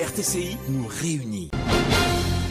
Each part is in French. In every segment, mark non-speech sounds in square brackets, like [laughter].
RTCI nous réunit.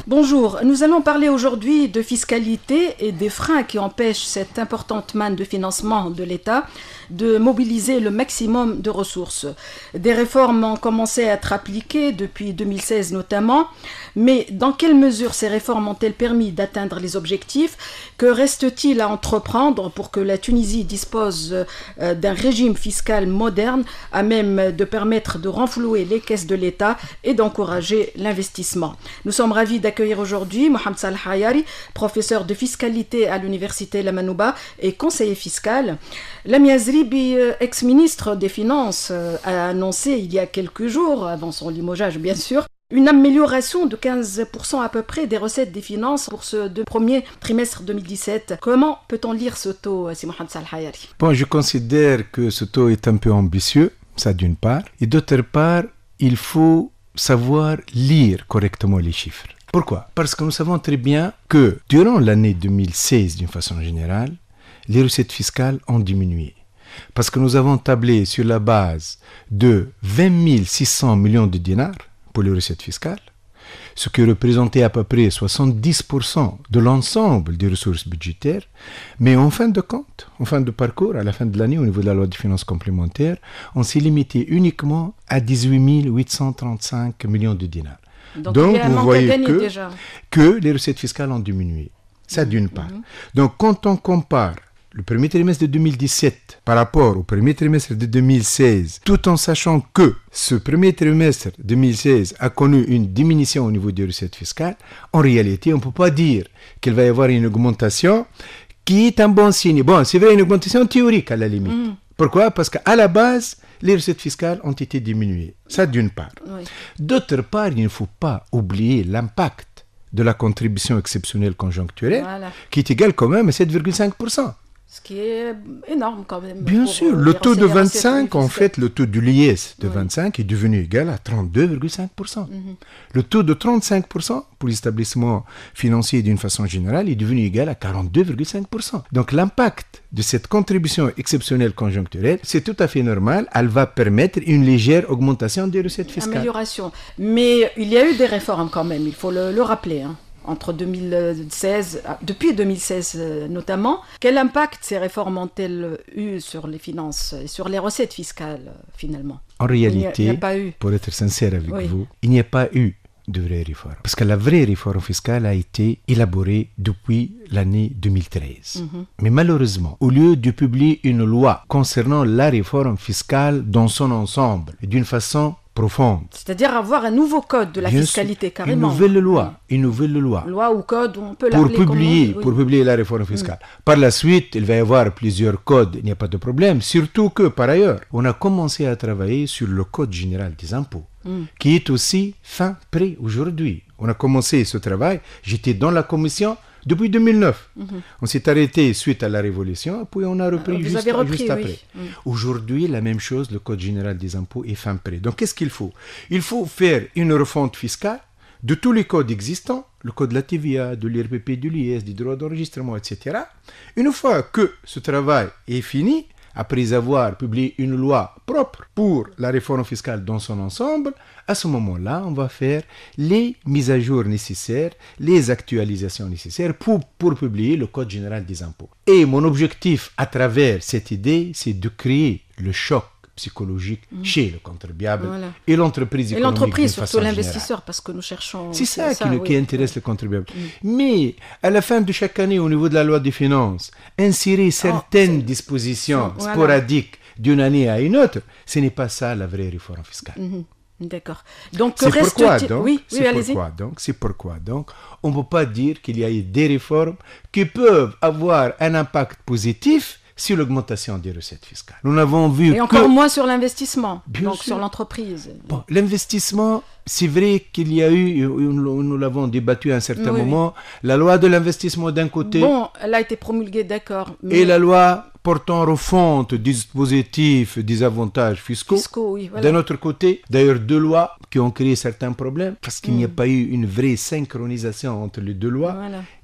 Bonjour, nous allons parler aujourd'hui de fiscalité et des freins qui empêchent cette importante manne de financement de l'État de mobiliser le maximum de ressources. Des réformes ont commencé à être appliquées depuis 2016 notamment, mais dans quelle mesure ces réformes ont-elles permis d'atteindre les objectifs Que reste-t-il à entreprendre pour que la Tunisie dispose euh, d'un régime fiscal moderne à même de permettre de renflouer les caisses de l'État et d'encourager l'investissement Nous sommes ravis d'accueillir accueillir aujourd'hui Mohamed Salhayari, professeur de fiscalité à l'université Lamanouba et conseiller fiscal. Lamia Zribi, euh, ex-ministre des Finances, euh, a annoncé il y a quelques jours, avant son limogeage bien sûr, une amélioration de 15% à peu près des recettes des finances pour ce premier trimestre 2017. Comment peut-on lire ce taux, euh, si Mohamed Salhayari Bon, je considère que ce taux est un peu ambitieux, ça d'une part. Et d'autre part, il faut savoir lire correctement les chiffres. Pourquoi Parce que nous savons très bien que durant l'année 2016, d'une façon générale, les recettes fiscales ont diminué. Parce que nous avons tablé sur la base de 20 600 millions de dinars pour les recettes fiscales, ce qui représentait à peu près 70% de l'ensemble des ressources budgétaires. Mais en fin de compte, en fin de parcours, à la fin de l'année, au niveau de la loi des finances complémentaires, on s'est limité uniquement à 18 835 millions de dinars. Donc, vous voyez que, que les recettes fiscales ont diminué. Ça mhm, d'une part. Mhm. Donc quand on compare le premier trimestre de 2017 par rapport au premier trimestre de 2016, tout en sachant que ce premier trimestre 2016 a connu une diminution au niveau des recettes fiscales, en réalité, on ne peut pas dire qu'il va y avoir une augmentation qui est un bon signe. Bon, c'est vrai, une augmentation théorique à la limite. Mhm. Pourquoi Parce qu'à la base, les recettes fiscales ont été diminuées. Ça d'une part. D'autre part, il ne faut pas oublier l'impact de la contribution exceptionnelle conjoncturelle, qui est égale quand même à 7,5%. Ce qui est énorme quand même. Bien sûr, euh, le taux de 25, en fait, le taux du l'IS de 25 est devenu égal à 32,5%. Mhm. Le taux de 35% pour l'établissement financier d'une façon générale est devenu égal à 42,5%. Donc l'impact de cette contribution exceptionnelle conjoncturelle, c'est tout à fait normal. Elle va permettre une légère augmentation des recettes fiscales. Amélioration. Mais il y a eu des réformes quand même, il faut le, rappeler. Hein entre 2016, ah, depuis 2016 euh, notamment. Quel impact ces réformes ont-elles eu sur les finances et sur les recettes fiscales finalement En réalité, pour être sincère avec vous, il n'y a pas eu de vraie réforme. Parce que la vraie réforme fiscale a été élaborée depuis l'année 2013. Mhm. Mais malheureusement, au lieu de publier une loi concernant la réforme fiscale dans son ensemble, d'une façon c'est-à-dire avoir un nouveau code de la fiscalité, carrément. Une nouvelle loi, une nouvelle loi. Loi ou code, on peut pour publier, Pour publier la réforme mm. fiscale. Par la suite, il va y avoir plusieurs codes, il n'y a pas de problème. Surtout que, par ailleurs, on a commencé à travailler sur le code général des impôts, mm. qui est aussi fin prêt aujourd'hui. On a commencé ce travail, j'étais dans la commission, depuis 2009. Mhm. On s'est arrêté suite à la Révolution, puis on a repris, ah, juste, après. Mm. Aujourd'hui, la même chose, le Code général des impôts est fin prêt. Donc qu'est-ce qu'il faut Il faut faire une refonte fiscale de tous les codes existants, le code de la TVA, de l'IRPP, de l'IS, du droit d'enregistrement, etc. Une fois que ce travail est fini, après avoir publié une loi propre pour la réforme fiscale dans son ensemble, à ce moment-là, on va faire les mises à jour nécessaires, les actualisations nécessaires pour, pour publier le Code général des impôts. Et mon objectif à travers cette idée, c'est de créer le choc psychologique mm. chez le contribuable et l'entreprise économique. Et l'entreprise, surtout l'investisseur, parce que nous cherchons. C'est ça, qui, intéresse le contribuable. Mm. Mais à la fin de chaque année, au niveau de la loi des finances, insérer oh, certaines dispositions sporadiques d'une année à une autre, ce n'est pas ça la vraie réforme fiscale. Mm-hmm. D'accord. Donc, c'est reste pourquoi, donc, oui, pourquoi, c'est pourquoi, donc, on ne peut pas dire qu'il y a eu des réformes qui peuvent avoir un impact positif sur l'augmentation des recettes fiscales. Nous n'avons vu Et encore moins sur l'investissement, donc sur l'entreprise. l'investissement, c'est vrai qu'il y a eu, nous l'avons débattu à un certain moment, la loi de l'investissement d'un côté. Bon, elle a été promulguée, d'accord. Et la loi portant refonte dispositif des avantages fiscaux. D'un autre côté, d'ailleurs, deux lois qui ont créé certains problèmes parce qu'il n'y a mm. pas eu une vraie synchronisation entre les deux lois.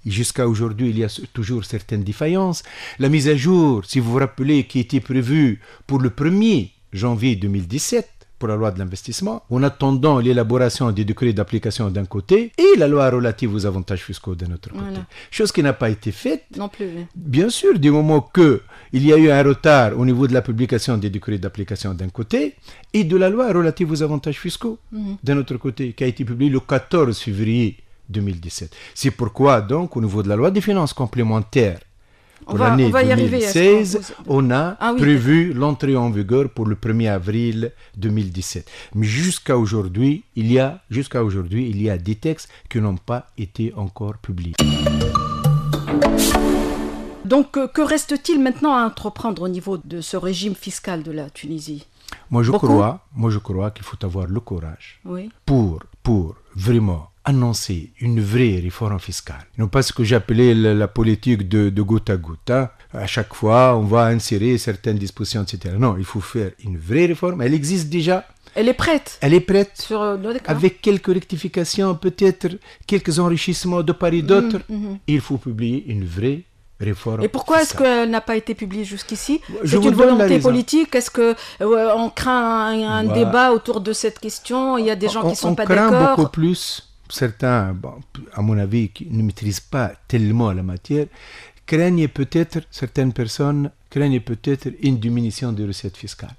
Jusqu'à aujourd'hui, il y a toujours certaines défaillances. La mise à jour, si vous vous rappelez, qui était prévue pour le 1er janvier 2017, pour la loi de l'investissement, en attendant l'élaboration des décrets d'application d'un côté et la loi relative aux avantages fiscaux d'un autre côté. Chose qui n'a pas été faite. Bien sûr, du moment que il y a eu un retard au niveau de la publication des décrets d'application d'un côté et de la loi relative aux avantages fiscaux mhm. d'un autre côté, qui a été publiée le 14 février 2017. C'est pourquoi, donc, au niveau de la loi des finances complémentaires pour l'année 2016, on a ah prévu l'entrée en vigueur pour le 1er avril 2017. Mais jusqu'à aujourd'hui, il y a jusqu'à aujourd'hui, il y a des textes qui n'ont pas été encore publiés. Donc, euh, que reste-t-il maintenant à entreprendre au niveau de ce régime fiscal de la Tunisie Moi, je crois, moi, je crois qu'il faut avoir le courage pour, pour vraiment annoncer une vraie réforme fiscale. Non pas ce que j'appelais la, politique de, goutte à goutte. Hein. À chaque fois, on va insérer certaines dispositions, etc. Non, il faut faire une vraie réforme. Elle existe déjà. Elle est prête. Elle est prête. Sur, euh, avec quelques rectifications, peut-être quelques enrichissements de part et mhm, d'autre. Mhm. Il faut publier une vraie Réforme et pourquoi est-ce qu'elle n'a pas été publiée jusqu'ici C'est une volonté politique Est-ce que euh, on craint un, bah. débat autour de cette question Il y a des gens qui ne sont pas d'accord. On craint beaucoup plus certains, à mon avis, qui ne maîtrisent pas tellement la matière, craignent peut-être, certaines personnes craignent peut-être une diminution des recettes fiscales.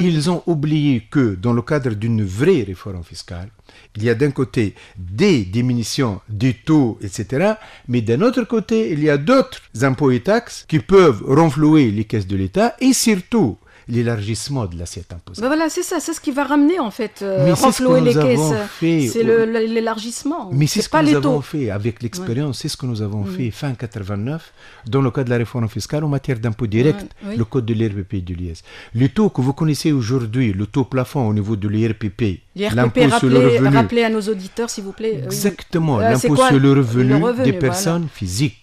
Ils ont oublié que dans le cadre d'une vraie réforme fiscale, il y a d'un côté des diminutions du taux, etc., mais d'un autre côté, il y a d'autres impôts et taxes qui peuvent renflouer les caisses de l'État et surtout l'élargissement de l'assiette imposable. Ben voilà, c'est ça, c'est ce qui va ramener en fait renflouer les caisses. C'est l'élargissement. Mais c'est ce que nous avons fait avec l'expérience, c'est ce que nous avons mm. fait fin 89 dans le cadre de la réforme fiscale en matière d'impôt direct, le code de l'IRPP et de l'IS. Le taux que vous connaissez aujourd'hui, le taux plafond au niveau de l'IRPP, l'impôt sur le revenu. Rappelez à nos auditeurs s'il vous plaît. Exactement, euh, l'impôt sur le revenu, des personnes physiques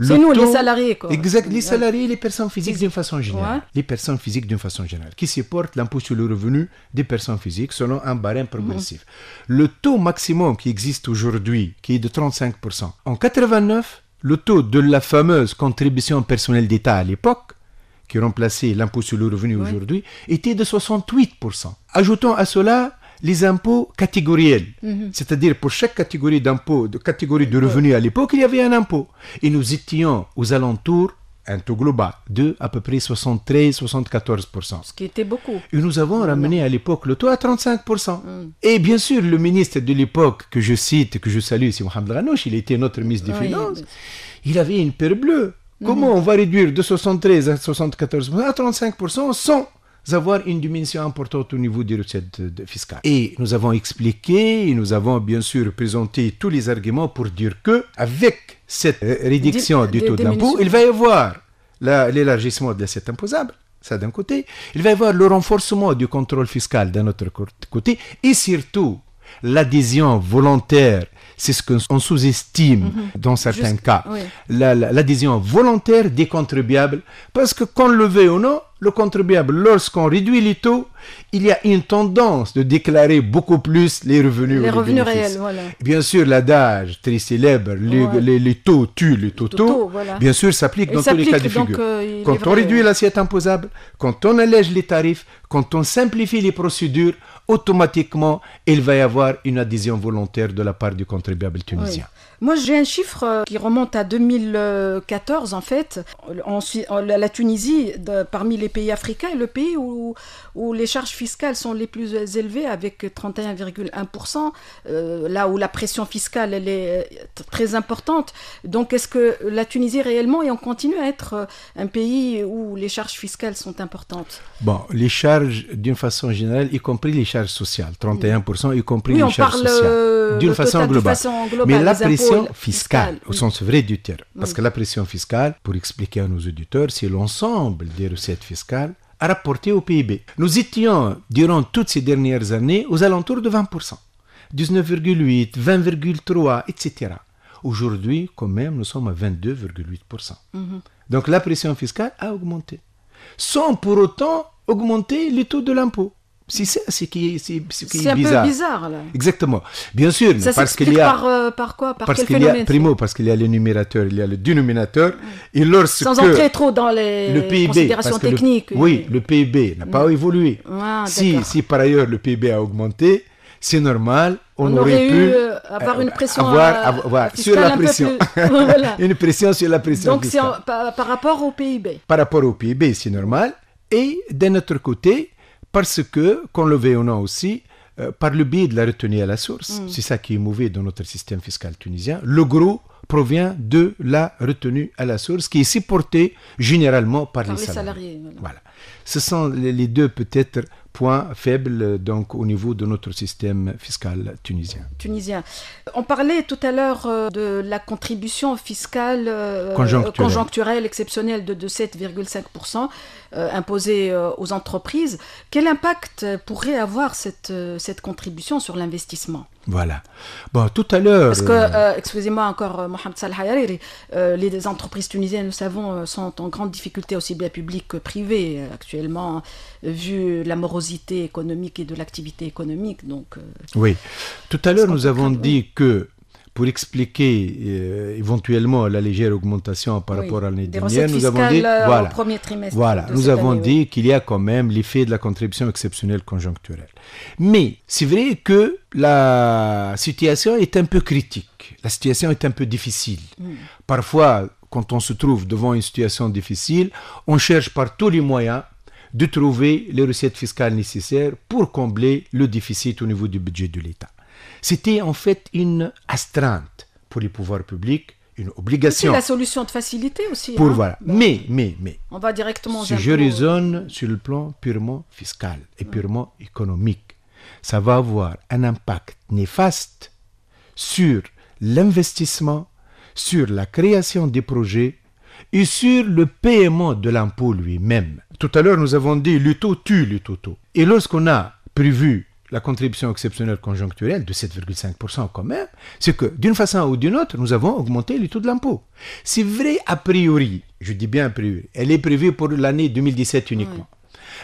c'est nous, les salariés. Exact, les salariés et les personnes physiques d'une façon générale. Les personnes physiques d'une façon générale, qui supportent l'impôt sur le revenu des personnes physiques selon un barème mhm. progressif. Le taux maximum qui existe aujourd'hui, qui est de 35%, en 89, le taux de la fameuse contribution personnelle d'État à l'époque, qui remplaçait l'impôt sur le revenu aujourd'hui, était de 68%. Ajoutons à cela les impôts catégoriels. Mhm. C'est-à-dire pour chaque catégorie d'impôts, de catégorie de revenus à l'époque, il y avait un impôt. Et nous étions aux alentours, un taux global, de à peu près 73-74%. Ce qui était beaucoup. Et nous avons ramené à l'époque le taux à 35%. Mm. Et bien sûr, le ministre de l'époque que je cite, que je salue, c'est Mohamed Ranouch, il était notre ministre des Finances, il avait une paire bleue. Mm. Comment on va réduire de 73 à 74% à 35% sans avoir une diminution importante au niveau des recettes fiscales. Et nous avons expliqué, nous avons bien sûr présenté tous les arguments pour dire que avec cette euh, réduction du taux d'impôt, il va y avoir l'élargissement de l'assiette imposable. Ça d'un côté, il va y avoir le renforcement du contrôle fiscal d'un autre côté, et surtout l'adhésion volontaire, c'est ce qu'on sous-estime mhm. dans certains cas, l'adhésion volontaire des contribuables, parce que qu'on le veut ou non, le contribuable, lorsqu'on réduit les taux, il y a une tendance de déclarer beaucoup plus les revenus. Les revenus réels, voilà. Bien sûr, l'adage très célèbre, les, les, taux tuent les totaux, bien sûr, s'applique dans tous les cas de figure. Euh, quand on réduit l'assiette imposable, quand on allège les tarifs, quand on simplifie les procédures, automatiquement, il va y avoir une adhésion volontaire de la part du contribuable tunisien. Moi, j'ai un chiffre euh, qui remonte à 2014, en fait. la Tunisie, parmi les pays africains, est le pays où, où, les charges fiscales sont les plus euh, élevées, avec 31,1%, euh, là où la pression fiscale est très importante. Donc, est-ce que la Tunisie, réellement, et on continue à être un pays où les charges fiscales sont importantes Bon, les charges, d'une façon générale, y compris les charges sociales, 31%, y compris les charges sociales, d'une façon, façon globale. Mais la pression fiscale, au sens vrai du terme. Parce que la pression fiscale, pour expliquer à nos auditeurs, c'est l'ensemble des recettes fiscales rapportées au PIB. Nous étions, durant toutes ces dernières années, aux alentours de 20%, 19,8, 20,3, etc. Aujourd'hui, quand même, nous sommes à 22,8%. Mhm. Donc la pression fiscale a augmenté, sans pour autant augmenter les taux de l'impôt. C'est c'est qui, un peu bizarre, Exactement. Bien sûr, parce qu'il y a. Par, quoi Parce qu'il y a, primo, parce qu'il y a le numérateur, il y a le dénominateur. Et Sans entrer trop dans les considérations techniques. oui, le PIB n'a pas mm. évolué. Ah, si, si par ailleurs le PIB a augmenté, c'est normal, on, aurait, pu euh, avoir une euh, pression euh, sur la pression. [laughs] [laughs] une pression sur la pression. Donc, par, par rapport au PIB. Par rapport au PIB, c'est normal. Et d'un autre côté, parce que, qu'on le veuille ou non aussi, euh, par le biais de la retenue à la source, mm. c'est ça qui est mauvais dans notre système fiscal tunisien, le gros provient de la retenue à la source qui est supportée généralement par, les, salariés. voilà. Ce sont les deux peut-être point faible donc au niveau de notre système fiscal tunisien. Tunisien. On parlait tout à l'heure euh, de la contribution fiscale euh, euh, conjoncturelle, exceptionnelle de, 7,5% imposée aux entreprises. Quel impact pourrait avoir cette, cette contribution sur l'investissement voilà. Bon, tout à l'heure. Parce que, excusez-moi encore, Mohamed Salhayari, les entreprises tunisiennes, nous savons, sont en grande difficulté, aussi bien publique que privée actuellement, vu la morosité économique et de l'activité économique. Donc, euh, oui. Tout à l'heure, nous avons dit que pour expliquer euh, éventuellement la légère augmentation par rapport à l'année dernière, nous avons dit euh, voilà, nous avons dit qu'il y a quand même l'effet de la contribution exceptionnelle conjoncturelle. Mais c'est vrai que la situation est un peu critique, la situation est un peu difficile. Mm. Parfois, quand on se trouve devant une situation difficile, on cherche par tous les moyens de trouver les recettes fiscales nécessaires pour combler le déficit au niveau du budget de l'État. C'était en fait une astreinte pour les pouvoirs publics, une obligation. C'est la solution de facilité aussi. Pour hein. mais, mais, mais. On va directement. Si je raisonne sur le plan purement fiscal et purement économique, ça va avoir un impact néfaste sur l'investissement, sur la création des projets et sur le paiement de l'impôt lui-même. Tout à l'heure, nous avons dit le taux tue le taux-taux. Et lorsqu'on a prévu la contribution exceptionnelle conjoncturelle de 7,5% quand même, c'est que d'une façon ou d'une autre, nous avons augmenté le taux de l'impôt. C'est vrai a priori, je dis bien a priori, elle est prévue pour l'année 2017 uniquement.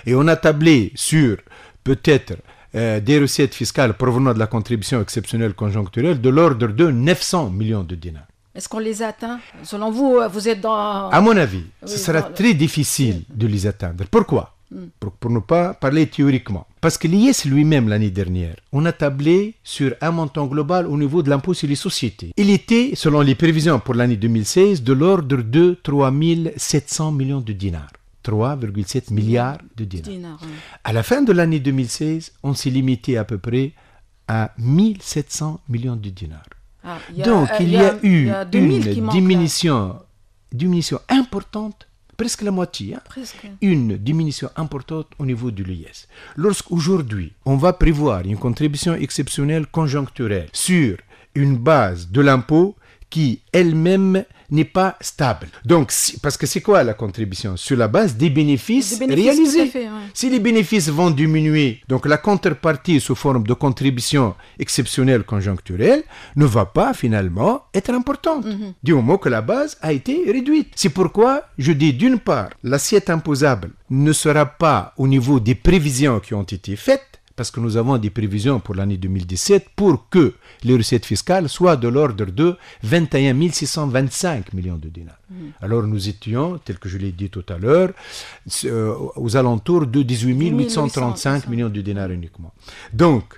Et on a tablé sur peut-être euh, des recettes fiscales provenant de la contribution exceptionnelle conjoncturelle de l'ordre de 900 millions de dinars. Est-ce qu'on les atteint Selon vous, euh, vous êtes dans... À mon avis, ce sera très difficile de les atteindre. Pourquoi hmm. pour, ne pas parler théoriquement. Parce que l'IS lui-même, l'année dernière, on a tablé sur un montant global au niveau de l'impôt sur les sociétés. Il était, selon les prévisions pour l'année 2016, de l'ordre de 3 700 millions de dinars. 3,7 milliards de dinars. À la fin de l'année 2016, on s'est limité à peu près à 1700 millions de dinars. Donc, ah, il y, a eu une diminution, importante presque la moitié, hein. une diminution importante au niveau de l'IS. E Lorsqu'aujourd'hui, on va prévoir une contribution exceptionnelle conjoncturelle sur une base de l'impôt qui elle-même n'est pas stable. Donc, parce que c'est quoi la contribution Sur la base des bénéfices, réalisés. Si les bénéfices vont diminuer, donc la contrepartie sous forme de contribution exceptionnelle conjoncturelle ne va pas finalement être importante, mhm. du moment que la base a été réduite. C'est pourquoi je dis d'une part, l'assiette imposable ne sera pas au niveau des prévisions qui ont été faites, parce que nous avons des prévisions pour l'année 2017 pour que les recettes fiscales soient de l'ordre de 21 625 millions de dinars. Mmh. Alors nous étions, tel que je l'ai dit tout à l'heure, euh, aux alentours de 18 835 millions de dinars uniquement. Donc,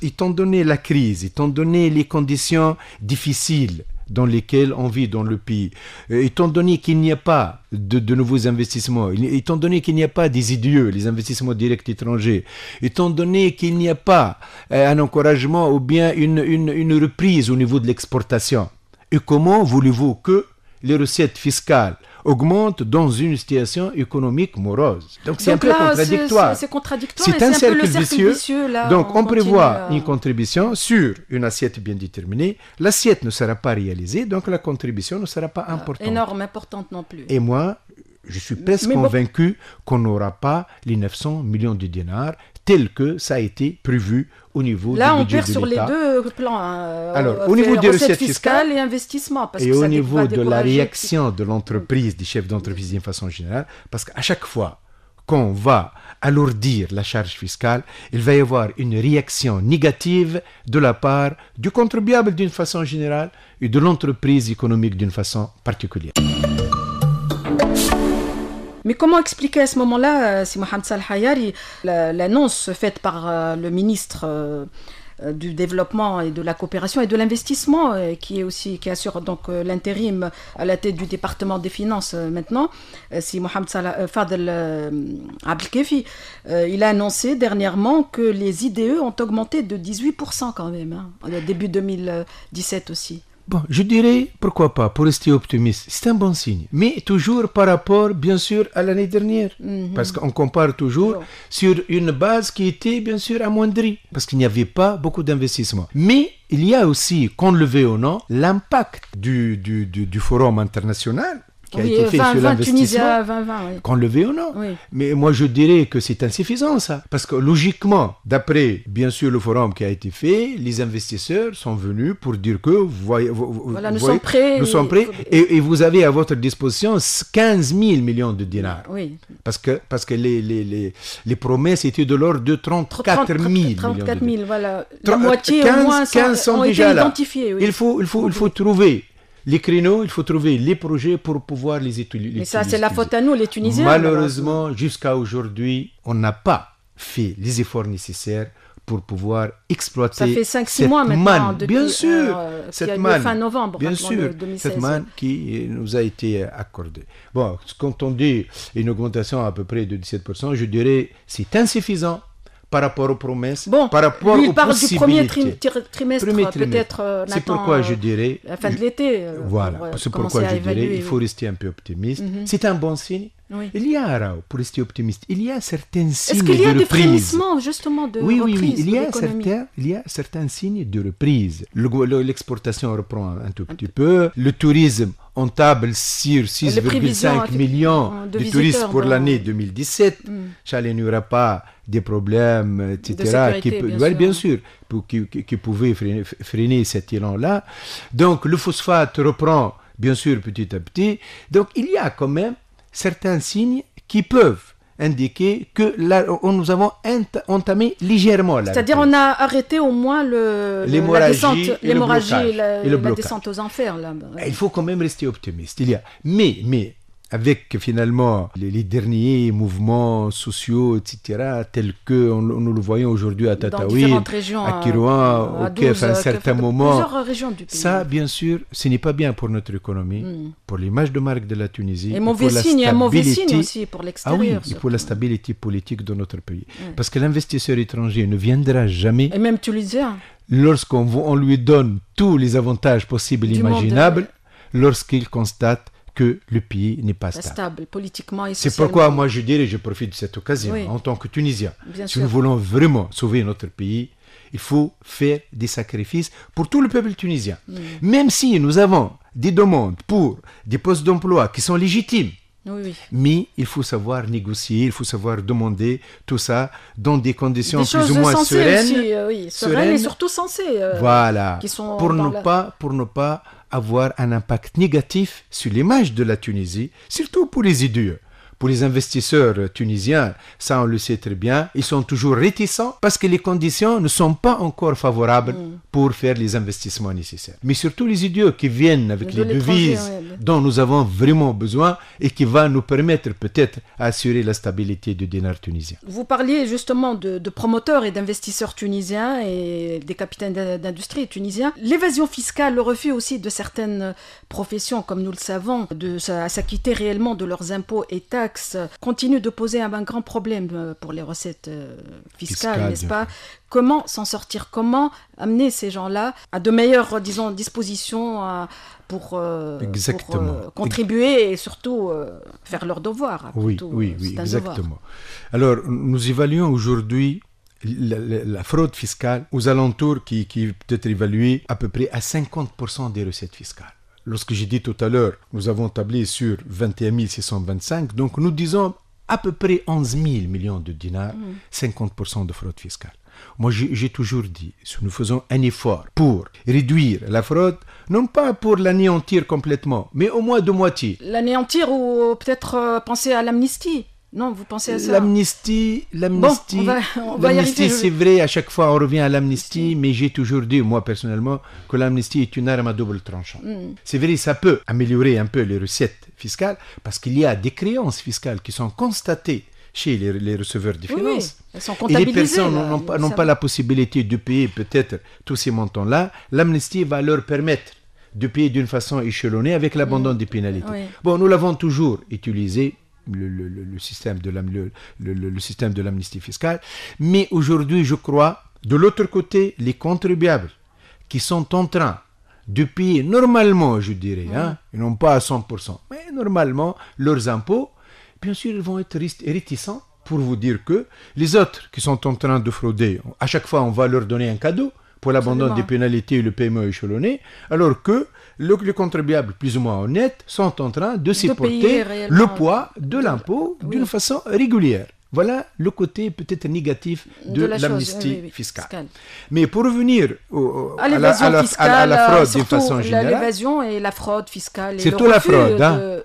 étant donné la crise, étant donné les conditions difficiles, dans lesquels on vit dans le pays. Euh, étant donné qu'il n'y a pas de, nouveaux investissements, étant donné qu'il n'y a pas des idées les investissements directs étrangers, étant donné qu'il n'y a pas euh, un encouragement ou bien une reprise au niveau de l'exportation, et comment voulez-vous que les recettes fiscales augmente dans une situation économique morose. Donc c'est un peu contradictoire. C'est contradictoire. C'est un, peu le cercle vicieux. là, Donc on, prévoit une contribution sur une assiette bien déterminée. L'assiette ne sera pas réalisée, donc la contribution ne sera pas ah, importante. énorme, importante non plus. Et moi, je suis presque convaincu qu'on n'aura pas les 900 millions de dinars tels que ça a été prévu au niveau du budget Là, on perd sur les deux plans. Hein. Alors, euh, au niveau des recettes fiscales et investissement. et au niveau de la réaction de l'entreprise, des chefs d'entreprise d'une façon générale, parce qu'à chaque fois qu'on va alourdir la charge fiscale, il va y avoir une réaction négative de la part du contribuable d'une façon générale et de l'entreprise économique d'une façon particulière. Mais comment expliquer à ce moment-là, euh, si Mohamed Salhayari, l'annonce faite par euh, le ministre euh, du développement et de la coopération et de l'investissement qui est aussi qui assure donc l'intérim à la tête du département des finances maintenant si Mohamed Salah, Fadel Abdelkefi il a annoncé dernièrement que les IDE ont augmenté de 18% quand même hein, début 2017 aussi Bon, je dirais, pourquoi pas, pour rester optimiste, c'est un bon signe. Mais toujours par rapport, bien sûr, à l'année dernière. Mhm. Parce qu'on compare toujours sur une base qui était, bien sûr, amoindrie. Parce qu'il n'y avait pas beaucoup d'investissement, Mais il y a aussi, qu'on le veuille ou non, l'impact du forum international qui a été fait 20, sur l'investissement, ah, oui. qu'on le veuille ou non. Mais moi, je dirais que c'est insuffisant, ça. Parce que logiquement, d'après, bien sûr, le forum qui a été fait, les investisseurs sont venus pour dire que, vous voyez, vous, voilà, nous, sommes prêts, nous sommes prêts. Et, et, vous avez à votre disposition 15 000 millions de dinars. Parce que, parce que les, les, les, promesses étaient de l'ordre de 34 000. 34 000, voilà. La euh, moitié 15, au moins 15 sont, ont déjà été Il faut, il faut, il faut trouver les créneaux, il faut trouver les projets pour pouvoir les étudier. Mais ça, c'est la faute à nous, les Tunisiens. Malheureusement, jusqu'à aujourd'hui, on n'a pas fait les efforts nécessaires pour pouvoir exploiter ça fait 5, 6 mois maintenant, depuis, bien euh, sûr, cette manne, fin novembre, bien sûr, cette manne qui nous a été euh, accordée. Bon, quand on dit une augmentation à peu près de 17%, je dirais c'est insuffisant par rapport aux promesses, bon, par rapport lui, il parle du premier trimestre, peut-être. Euh, c'est pourquoi euh, je dirais. La fin de l'été. Euh, voilà, c'est pourquoi je dirais il faut rester un peu optimiste. Mhm. C'est un bon signe. Il y a pour rester optimiste. Il y a certains signes de reprise. Est-ce qu'il y a de des justement, de oui, reprise oui, oui. Il y, a certains, il y a certains signes de reprise. L'exportation reprend un tout petit peu. Le tourisme on table sur 6,5 millions de, touristes pour l'année 2017. Hmm. il n'y n'aura pas des problèmes, etc., qui, bien, sûr. bien, sûr. Pour, qui, qui pouvaient freiner, freiner cet élan-là. Donc le phosphate reprend, bien sûr, petit à petit. Donc il y a quand même certains signes qui peuvent indiquer que là, nous avons entamé légèrement la C'est-à-dire on a arrêté au moins le, l'hémorragie, et, la, la descente aux enfers. Là. Eh, il faut quand même rester optimiste. Il y a, mais, mais avec finalement les, derniers mouvements sociaux, etc., tels que nous le voyons aujourd'hui à Tataouine, à Kirouan, euh, au Kef, à un euh, certain moment. Ça, bien sûr, ce n'est pas bien pour notre économie, hmm. pour l'image de marque de la Tunisie. Et aussi pour ah l'extérieur. oui, pour la stabilité politique de notre pays. Hmm. Parce que l'investisseur étranger ne viendra jamais. Et même Lorsqu'on on lui donne tous les avantages possibles et imaginables, euh. lorsqu'il constate que le pays n'est pas stable. politiquement C'est pourquoi moi je dirais, je profite de cette occasion, en tant que Tunisien, si nous voulons vraiment sauver notre pays, il faut faire des sacrifices pour tout le peuple tunisien. Même si nous avons des demandes pour des postes d'emploi qui sont légitimes, Mais il faut savoir négocier, il faut savoir demander tout ça dans des conditions plus ou moins sereines, euh, sereines, et surtout sensées. Euh, voilà. Qui sont pour ne pas, pour ne pas avoir un impact négatif sur l'image de la Tunisie, surtout pour les idées. Pour les investisseurs tunisiens, ça on le sait très bien, ils sont toujours réticents parce que les conditions ne sont pas encore favorables mm. pour faire les investissements nécessaires. Mais surtout les idiots qui viennent avec les, devises dont nous avons vraiment besoin et qui va nous permettre peut-être assurer la stabilité du dinar tunisien. Vous parliez justement de, de promoteurs et d'investisseurs tunisiens et des capitaines d'industrie tunisiens. L'évasion fiscale, le refus aussi de certaines professions, comme nous le savons, de s'acquitter réellement de leurs impôts et taxes continue de poser un, grand problème euh, pour les recettes euh, fiscales, n'est-ce pas Comment s'en sortir Comment amener ces gens-là à de meilleures, euh, disons, dispositions pour, contribuer et surtout faire leur devoir. Hein, oui, oui, oui, exactement. Alors, nous évaluons aujourd'hui la, fraude fiscale aux alentours qui, qui peut être évaluée à peu près à 50% des recettes fiscales. Lorsque j'ai dit tout à l'heure, nous avons tablé sur 21 625, donc nous disons à peu près 11 000 millions de dinars, 50% mm. de fraude fiscale. Moi, j'ai toujours dit, si nous faisons un effort pour réduire la fraude, non pas pour l'anéantir complètement, mais au moins de moitié. L'anéantir ou peut-être euh, penser à l'amnistie non, vous pensez à ça L'amnistie, l'amnistie, c'est vrai, à chaque fois on revient à l'amnistie, mais j'ai toujours dit, moi personnellement, que l'amnistie est une arme à double tranchant. Hmm. C'est vrai, ça peut améliorer un peu les recettes fiscales, parce qu'il y a des créances fiscales qui sont constatées chez les, receveurs des finances. sont et les personnes n'ont pas, la possibilité de payer peut-être tous ces montants-là. L'amnistie va leur permettre de payer d'une façon échelonnée avec l'abandon hmm. des pénalités. Bon, nous l'avons toujours utilisé le, système de l'amnistie fiscale. Mais aujourd'hui, je crois, de l'autre côté, les contribuables qui sont en train de payer normalement, je dirais, hein, et non pas à 100%, mais normalement leurs impôts, bien sûr, ils vont être réticents pour vous dire que les autres qui sont en train de frauder, à chaque fois, on va leur donner un cadeau pour l'abandon des pénalités et le paiement échelonné, alors que le, les contribuables plus ou moins honnêtes sont en train de supporter le poids de l'impôt d'une façon régulière. Voilà le côté peut-être négatif de, l'amnistie fiscale. Mais pour revenir à, la, fraude d'une façon générale. L'évasion et la fraude fiscale. tout la fraude. Hein.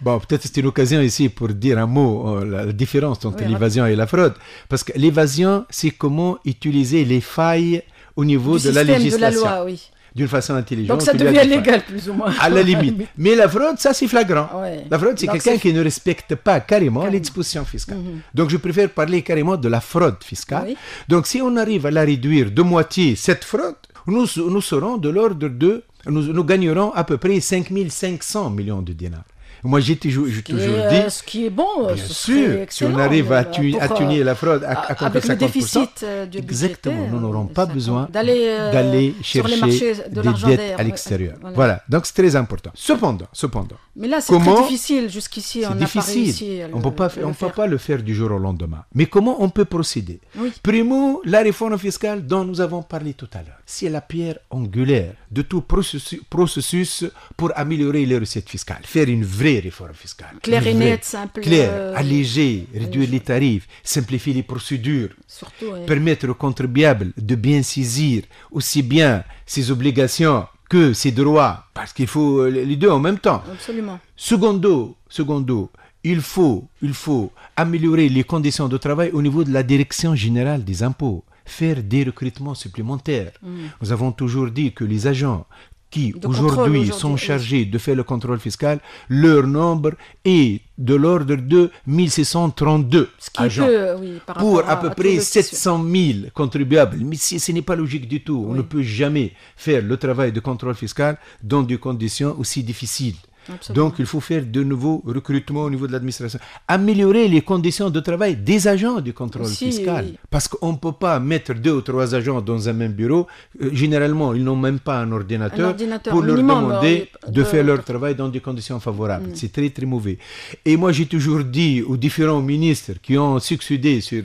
Bon, peut-être c'est une occasion ici pour dire un mot, euh, la différence entre l'évasion et la fraude. Parce que l'évasion, c'est comment utiliser les failles au niveau de la législation. oui d'une façon intelligente. Donc ça devient légal, plus ou moins. À la limite. [laughs] Mais, la fraude, ça, c'est flagrant. La fraude, c'est quelqu'un qui ne respecte pas carrément, les dispositions fiscales. Mhm. Donc je préfère parler carrément de la fraude fiscale. Donc si on arrive à la réduire de moitié, cette fraude, nous, nous serons de l'ordre de... Nous, nous gagnerons à peu près 5500 millions de dinars. Moi, j'ai toujours, euh, dit. ce qui est bon, bien sûr. Si on arrive à, euh, tuer euh, la fraude à, à, 50%, déficit du exactement, nous n'aurons pas besoin d'aller chercher des dettes à l'extérieur. Voilà. donc c'est très important. Cependant, cependant. Mais là, c'est comment... difficile jusqu'ici. C'est difficile. on ne peut pas, on peut pas le faire du jour au lendemain. Mais comment on peut procéder Primo, la réforme fiscale dont nous avons parlé tout à l'heure, c'est la pierre angulaire de tout processus pour améliorer les recettes fiscales. Faire une vraie réforme réformes fiscales. Claire et nette, simple. Claire, euh, alléger, réduire les tarifs, simplifier les procédures, permettre aux contribuables de bien saisir aussi bien ses obligations que ses droits, parce qu'il faut euh, les deux en même temps. Absolument. Secondo, il faut, il faut améliorer les conditions de travail au niveau de la direction générale des impôts faire des recrutements supplémentaires. Mm. Nous avons toujours dit que les agents qui aujourd'hui sont chargés de faire le contrôle fiscal, leur nombre est de l'ordre de 1632 Ce qui agents pour à, peu près 700 000 contribuables. Mais ce n'est pas logique du tout. On ne peut jamais faire le travail de contrôle fiscal dans des conditions aussi difficiles. Donc, il faut faire de nouveaux recrutements au niveau de l'administration. Améliorer les conditions de travail des agents du contrôle fiscal. Parce qu'on ne peut pas mettre deux ou trois agents dans un même bureau. Euh, généralement, ils n'ont même pas un ordinateur, pour leur demander euh, de... faire euh, leur travail dans des conditions favorables. Mm. C'est très, très mauvais. Et moi, j'ai toujours dit aux différents ministres qui ont succédé sur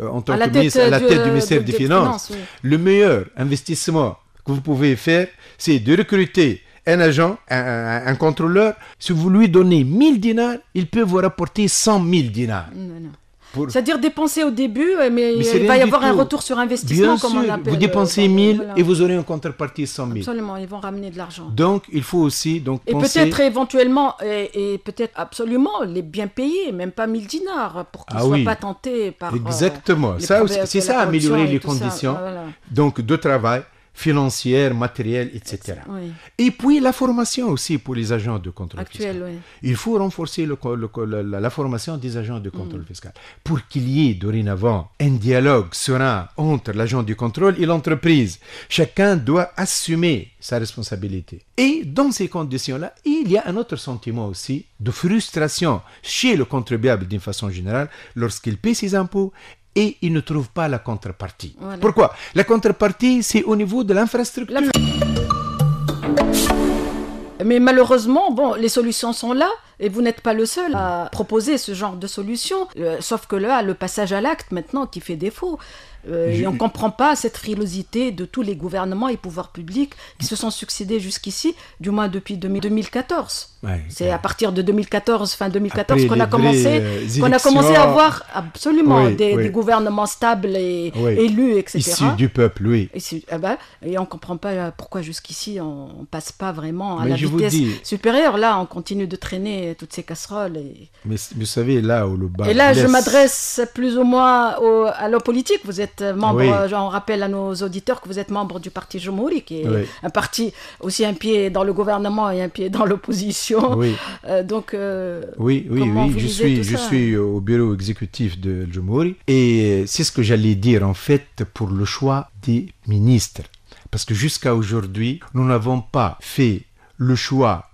en tant que ministre à la tête du, ministère des, Finances, le meilleur investissement que vous pouvez faire, c'est de recruter un agent, un, contrôleur, si vous lui donnez 1000 dinars, il peut vous rapporter 100 000 dinars. C'est-à-dire dépenser au début, euh, mais, il va y avoir un retour sur investissement, comme on appelle. Vous euh, dépensez 1000 et vous aurez en contrepartie 100 000. Absolument, ils vont ramener de l'argent. Donc, il faut aussi donc, Et peut-être éventuellement, et, peut-être absolument, les bien payer, même pas 1000 dinars, pour qu'ils ne ah soient pas tentés par... Euh, Exactement, ça c'est ça, améliorer les conditions donc, de travail financière, matérielle, etc. Et puis la formation aussi pour les agents de contrôle fiscal. Il faut renforcer la, formation des agents de contrôle mm. fiscal pour qu'il y ait dorénavant un dialogue serein entre l'agent du contrôle et l'entreprise. Chacun doit assumer sa responsabilité. Et dans ces conditions-là, il y a un autre sentiment aussi de frustration chez le contribuable d'une façon générale lorsqu'il paie ses impôts et ils ne trouve pas la contrepartie. Pourquoi La contrepartie, c'est au niveau de l'infrastructure. Mais malheureusement, bon, les solutions sont là et vous n'êtes pas le seul à proposer ce genre de solution. Euh, sauf que là, le passage à l'acte maintenant qui fait défaut. Euh, et on ne comprend pas cette frilosité de tous les gouvernements et pouvoirs publics qui se sont succédés jusqu'ici, du moins depuis 2014 c'est à partir de 2014, fin 2014, qu'on a, commencé, euh, qu'on a commencé à avoir absolument des, gouvernements stables et élus, etc. Issus du peuple, oui. et eh ben, on ne comprend pas euh, pourquoi jusqu'ici on ne passe pas vraiment à la vitesse supérieure. Là, on continue de traîner toutes ces casseroles. Et... Mais vous savez, là où le bas. Et là, je m'adresse plus ou moins à l'opposition. politique. Vous êtes euh, membre, on rappelle à nos auditeurs que vous êtes membre du parti Jomouri, qui est un parti aussi un pied dans le gouvernement et un pied dans l'opposition oui. Euh, donc, euh, oui, oui, oui. Je suis, je suis au bureau exécutif de Jumori. et c'est ce que j'allais dire en fait pour le choix des ministres. Parce que jusqu'à aujourd'hui, nous n'avons pas fait le choix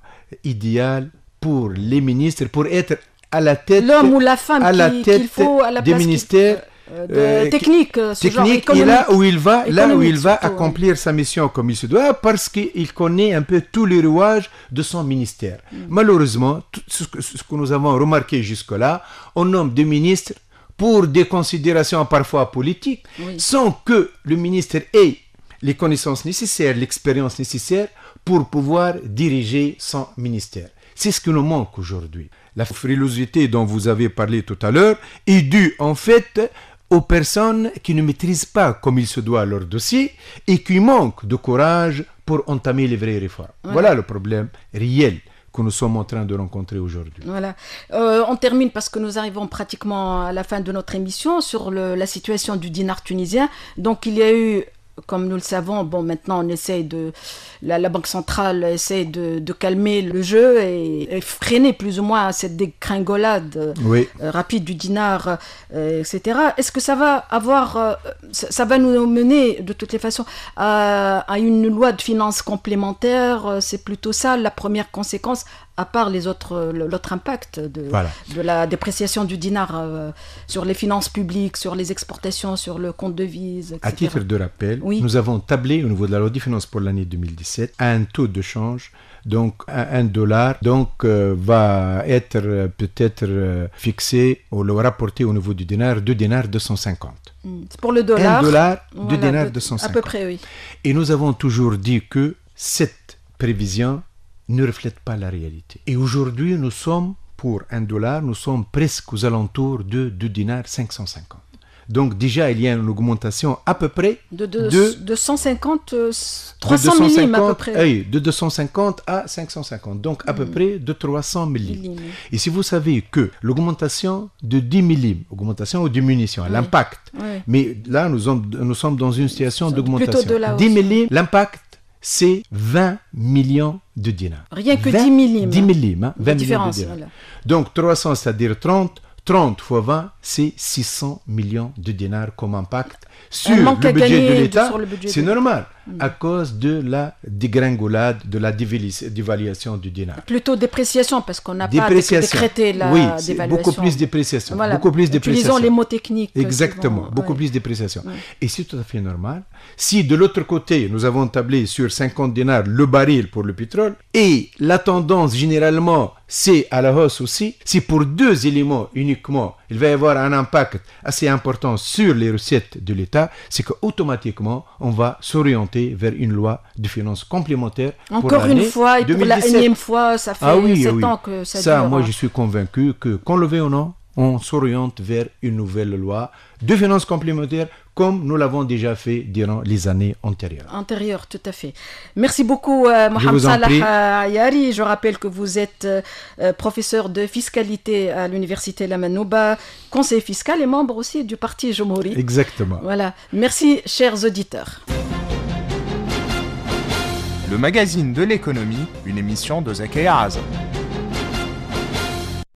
idéal pour les ministres, pour être à la tête, l'homme ou la femme à la des ministères euh, euh, technique, euh, ce technique et là où il va, là où il va accomplir sa mission comme il se doit, parce qu'il connaît un peu tous les rouages de son ministère. Mm. Malheureusement, ce, que, ce que nous avons remarqué jusque-là, on nomme des ministres pour des considérations parfois politiques, sans que le ministre ait les connaissances nécessaires, l'expérience nécessaire pour pouvoir diriger son ministère. C'est ce qui nous manque aujourd'hui. La frilosité dont vous avez parlé tout à l'heure est due en fait aux personnes qui ne maîtrisent pas comme il se doit leur dossier et qui manquent de courage pour entamer les vraies réformes. Voilà, le problème réel que nous sommes en train de rencontrer aujourd'hui. Voilà. Euh, on termine parce que nous arrivons pratiquement à la fin de notre émission sur la situation du dinar tunisien. Donc il y a eu comme nous le savons, bon, maintenant on essaie de, la, Banque centrale essaie de, calmer le jeu et, freiner plus ou moins cette dégringolade euh, rapide du dinar, euh, etc. Est-ce que ça va avoir, euh, ça, va nous mener de toutes les façons à, à une loi de finances complémentaire C'est plutôt ça la première conséquence à part les autres, l'autre impact de, de, la dépréciation du dinar euh, sur les finances publiques, sur les exportations, sur le compte de devise. À titre de rappel, nous avons tablé au niveau de la loi des finances pour l'année 2017 un taux de change donc un dollar donc euh, va être euh, peut-être fixé ou le rapporté au niveau du dinar de dinars 250 hmm. pour le dollar 1 dollar dinars 250 à peu près oui et nous avons toujours dit que cette prévision ne reflète pas la réalité. Et aujourd'hui, nous sommes, pour un dollar, nous sommes presque aux alentours de 2 dinars 550. Donc déjà, il y a une augmentation à peu près de, de, de 250, 300 euh, millimes à peu près. de 250 à 550, donc à peu mm. près de 300 millimes. Et si vous savez que l'augmentation de 10 millimes, augmentation ou diminution, l'impact, mais là nous, sommes, nous sommes dans une situation d'augmentation. 10 millimes, l'impact c'est 20 millions de dinars. Rien que 10 millimes. 10 millimes, hein, 20 millions de dinars. Donc 300, c'est-à-dire 30. 30 fois 20, c'est 600 millions de dinars comme impact sur le budget de l'État. C'est normal à cause de la dégringolade, de la dévaluation du dinar. Plutôt dépréciation, parce qu'on n'a pas décrété la oui, dévaluation. beaucoup plus dépréciation. Voilà. Beaucoup plus Utilisons les mots techniques. Euh, Exactement, beaucoup plus plus dépréciation. Et c'est tout à fait normal. Si de l'autre côté, nous avons tablé sur 50 dinars le baril pour le pétrole, et la tendance généralement c'est à la hausse aussi, si pour deux éléments uniquement, il va y avoir un impact assez important sur les recettes de l'État, c'est que automatiquement on va s'orienter vers une loi de finances complémentaires. Encore une fois, et 2017. pour la énième fois, ça ah fait 7 ans que ça, dure. Ça, moi, hein. je suis convaincu que, qu'on le veuille ou non, on s'oriente vers une nouvelle loi de finances complémentaires comme nous l'avons déjà fait durant les années antérieures. Antérieures, tout à fait. Merci beaucoup, euh, Mohamed Salah Ayari. Je rappelle que vous êtes euh, euh, professeur de fiscalité à l'université Lamanouba, conseiller fiscal et membre aussi du parti Jomori. Exactement. Voilà. Merci, chers auditeurs le magazine de l'économie, une émission de et